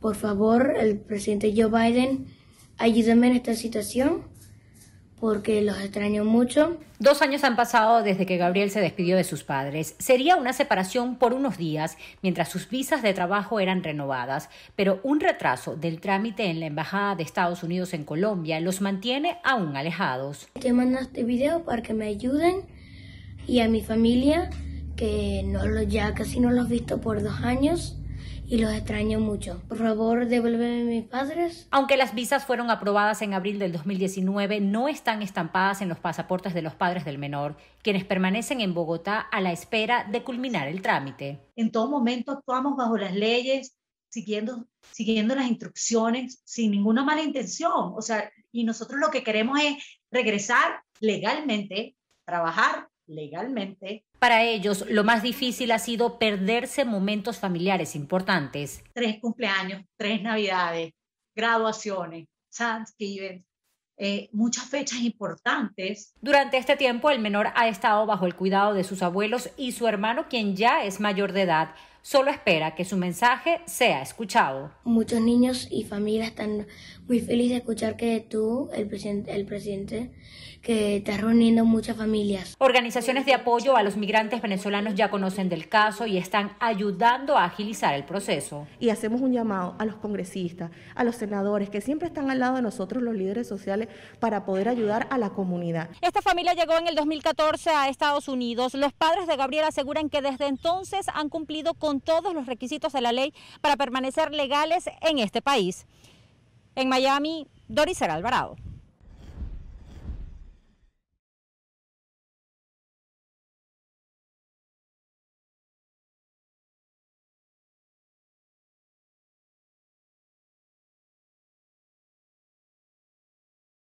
por favor, el presidente Joe Biden, ayúdame en esta situación porque los extraño mucho. Dos años han pasado desde que Gabriel se despidió de sus padres. Sería una separación por unos días mientras sus visas de trabajo eran renovadas, pero un retraso del trámite en la Embajada de Estados Unidos en Colombia los mantiene aún alejados. Te mando este video para que me ayuden y a mi familia, que no ya casi no los he visto por dos años y los extraño mucho. Por favor, devuélveme mis padres. Aunque las visas fueron aprobadas en abril del 2019, no están estampadas en los pasaportes de los padres del menor, quienes permanecen en Bogotá a la espera de culminar el trámite. En todo momento actuamos bajo las leyes, siguiendo, siguiendo las instrucciones, sin ninguna mala intención. O sea, y nosotros lo que queremos es regresar legalmente, trabajar legalmente. Para ellos, lo más difícil ha sido perderse momentos familiares importantes. Tres cumpleaños, tres navidades, graduaciones, eh, muchas fechas importantes. Durante este tiempo, el menor ha estado bajo el cuidado de sus abuelos y su hermano, quien ya es mayor de edad. Solo espera que su mensaje sea escuchado. Muchos niños y familias están muy felices de escuchar que tú, el presidente, el presidente que estás reuniendo muchas familias. Organizaciones de apoyo a los migrantes venezolanos ya conocen del caso y están ayudando a agilizar el proceso. Y hacemos un llamado a los congresistas, a los senadores, que siempre están al lado de nosotros los líderes sociales para poder ayudar a la comunidad. Esta familia llegó en el 2014 a Estados Unidos. Los padres de Gabriel aseguran que desde entonces han cumplido con todos los requisitos de la ley para permanecer legales en este país. En Miami, Doris Alvarado.